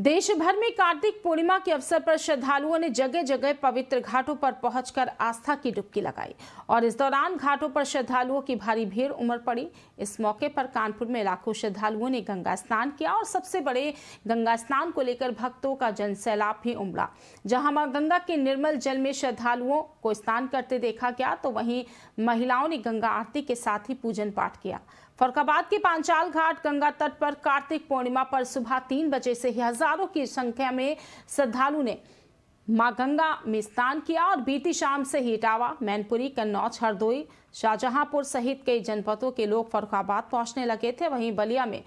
देश भर में कार्तिक पूर्णिमा के अवसर पर श्रद्धालुओं ने जगह जगह पवित्र घाटों पर पहुंचकर आस्था की डुबकी लगाई और इस दौरान घाटों पर श्रद्धालुओं की भारी भीड़ उमड़ पड़ी इस मौके पर कानपुर में लाखों श्रद्धालुओं ने गंगा स्नान किया और सबसे बड़े गंगा स्नान को लेकर भक्तों का जन सैलाब भी उमड़ा जहां माँ गंगा के निर्मल जल में श्रद्धालुओं को स्नान करते देखा गया तो वहीं महिलाओं ने गंगा आरती के साथ ही पूजन पाठ किया फरुखाबाद के पांचाल घाट गंगा तट पर कार्तिक पूर्णिमा पर सुबह तीन बजे से ही हजारों की संख्या में श्रद्धालु ने मां गंगा में स्नान किया और बीती शाम से ही इटावा मैनपुरी कन्नौज हरदोई शाहजहांपुर सहित कई जनपदों के लोग फरुखाबाद पहुंचने लगे थे वहीं बलिया में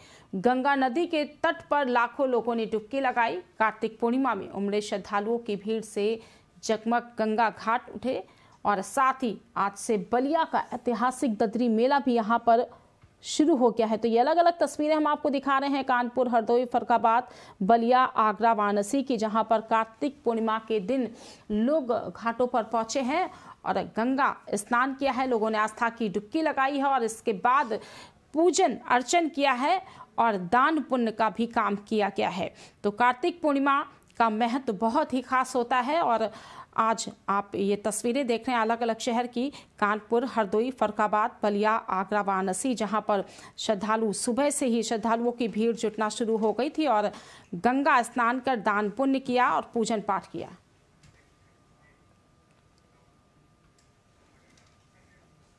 गंगा नदी के तट पर लाखों लोगों ने डुबकी लगाई कार्तिक पूर्णिमा में उमड़े श्रद्धालुओं की भीड़ से जगमग गंगा घाट उठे और साथ ही आज से बलिया का ऐतिहासिक ददरी मेला भी यहाँ पर शुरू हो गया है तो ये अलग अलग तस्वीरें हम आपको दिखा रहे हैं कानपुर हरदोई फरकाबाद बलिया आगरा वाराणसी की जहां पर कार्तिक पूर्णिमा के दिन लोग घाटों पर पहुंचे हैं और गंगा स्नान किया है लोगों ने आस्था की डुबकी लगाई है और इसके बाद पूजन अर्चन किया है और दान पुण्य का भी काम किया गया है तो कार्तिक पूर्णिमा का महत्व बहुत ही खास होता है और आज आप ये तस्वीरें देख रहे हैं अलग अलग शहर की कानपुर हरदोई फरकाबाद बलिया आगरा वाराणसी जहां पर श्रद्धालु सुबह से ही श्रद्धालुओं की भीड़ जुटना शुरू हो गई थी और गंगा स्नान कर दान पुण्य किया और पूजन पाठ किया